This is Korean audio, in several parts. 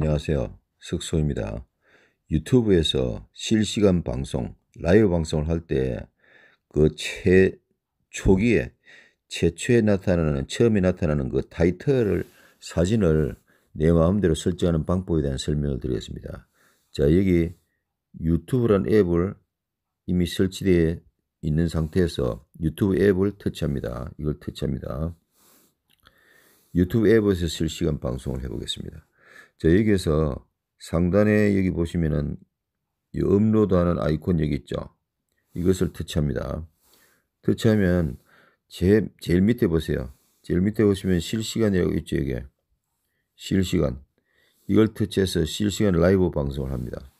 안녕하세요. 석소입니다 유튜브에서 실시간 방송, 라이브 방송을 할 때 그 최 초기에 최초에 나타나는 처음에 나타나는 그 타이틀을 사진을 내 마음대로 설정하는 방법에 대한 설명을 드리겠습니다. 자 여기 유튜브란 앱을 이미 설치되어 있는 상태에서 유튜브 앱을 터치합니다. 이걸 터치합니다. 유튜브 앱에서 실시간 방송을 해보겠습니다. 저 여기에서 상단에 여기 보시면은 이 업로드하는 아이콘 여기 있죠. 이것을 터치합니다. 터치하면 제, 제일 밑에 보세요. 제일 밑에 보시면 실시간이라고 있죠, 이게. 실시간. 이걸 터치해서 실시간 라이브 방송을 합니다.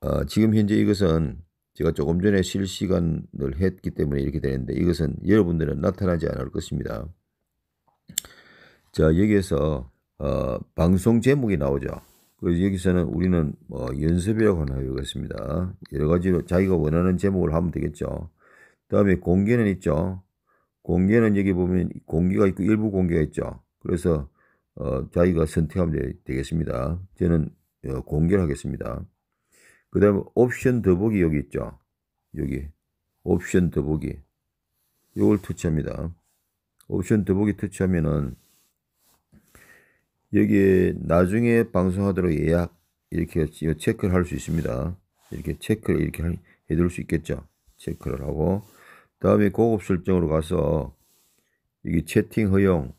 아, 지금 현재 이것은 제가 조금 전에 실시간을 했기 때문에 이렇게 되는데 이것은 여러분들은 나타나지 않을 것입니다. 자, 여기에서 어, 방송 제목이 나오죠. 그래서 여기서는 우리는 뭐 연습이라고 하나 읽었습니다. 여러 가지로 자기가 원하는 제목을 하면 되겠죠. 다음에 공개는 있죠. 공개는 여기 보면 공개가 있고 일부 공개가 있죠. 그래서 어, 자기가 선택하면 되겠습니다. 저는 어, 공개를 하겠습니다. 그 다음에 옵션 더보기 여기 있죠. 여기 옵션 더보기 이걸 터치합니다. 옵션 더보기 터치하면은 여기에 나중에 방송하도록 예약 이렇게 체크를 할 수 있습니다. 이렇게 체크를 이렇게 해둘 수 있겠죠. 체크를 하고 다음에 고급 설정으로 가서 여기 채팅 허용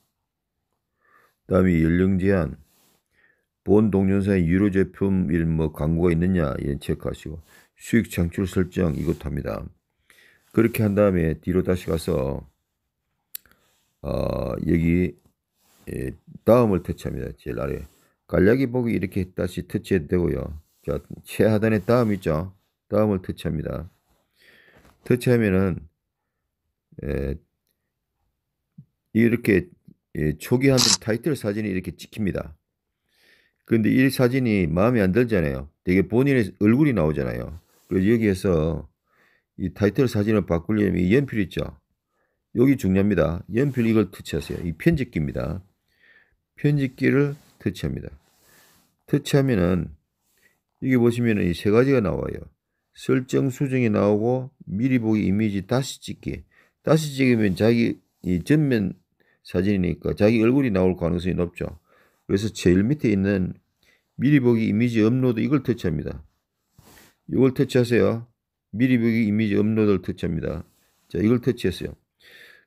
다음에 연령 제한 본 동영상에 유료 제품일 뭐 광고가 있느냐 이런 체크하시고 수익 창출 설정 이것도 합니다. 그렇게 한 다음에 뒤로 다시 가서 어, 여기 예, 다음을 터치합니다. 제일 아래. 간략이 보기 이렇게 다시 터치되고요. 해도 자, 최하단에 다음 있죠. 다음을 터치합니다. 터치하면은 예, 이렇게 예, 초기 화면 타이틀 사진이 이렇게 찍힙니다. 근데 이 사진이 마음에 안 들잖아요. 되게 본인의 얼굴이 나오잖아요. 그래서 여기에서 이 타이틀 사진을 바꾸려면 이 연필 있죠. 여기 중요합니다. 연필 이걸 터치하세요. 이 편집기입니다. 편집기를 터치합니다. 터치하면은 여기 보시면은 이 세 가지가 나와요. 설정 수정이 나오고 미리 보기 이미지 다시 찍기. 다시 찍으면 자기 이 전면 사진이니까 자기 얼굴이 나올 가능성이 높죠. 그래서 제일 밑에 있는 미리 보기 이미지 업로드 이걸 터치합니다. 이걸 터치하세요. 미리 보기 이미지 업로드를 터치합니다. 자, 이걸 터치했어요.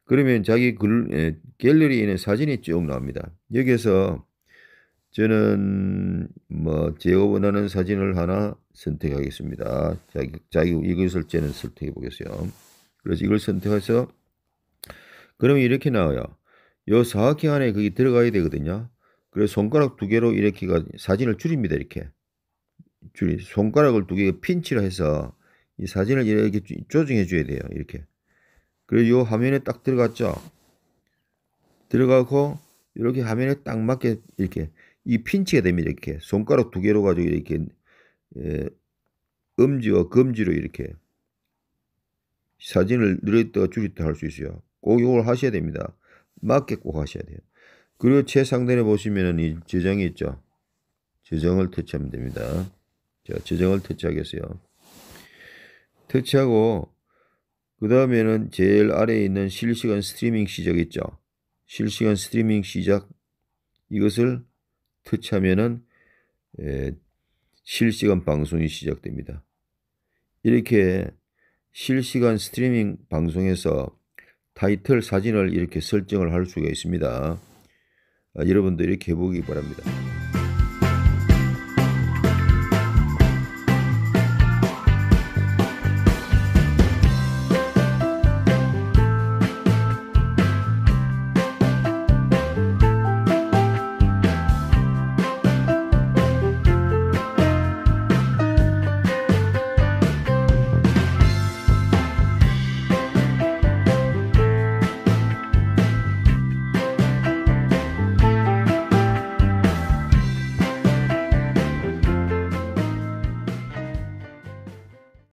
그러면 자기 글, 에, 예, 갤러리에 있는 사진이 쭉 나옵니다. 여기에서 저는 뭐 제가 원하는 사진을 하나 선택하겠습니다. 자기, 자기 이것을 저는 선택해 보겠어요. 그래서 이걸 선택해서 그러면 이렇게 나와요. 요 사각형 안에 그게 들어가야 되거든요. 그래서 손가락 두 개로 이렇게 가, 사진을 줄입니다. 이렇게 줄이 손가락을 두 개가 핀치로 해서 이 사진을 이렇게 조정해 줘야 돼요. 이렇게 그래고요 화면에 딱 들어갔죠. 들어가고 이렇게 화면에 딱 맞게 이렇게 이 핀치가 됩니다. 이렇게 손가락 두 개로 가지고 이렇게 예, 엄지와 검지로 이렇게 사진을 늘었다가 줄였다 할수 있어요. 꼭 이걸 하셔야 됩니다. 맞게 꼭 하셔야 돼요. 그리고 최상단에 보시면은 이 저장이 있죠. 저장을 터치하면 됩니다. 자, 저장을 터치하겠어요. 터치하고 그 다음에는 제일 아래에 있는 실시간 스트리밍 시작 있죠. 실시간 스트리밍 시작 이것을 터치하면은 에, 실시간 방송이 시작됩니다. 이렇게 실시간 스트리밍 방송에서 타이틀 사진을 이렇게 설정을 할 수가 있습니다. 아, 여러분도 이렇게 해보기 바랍니다.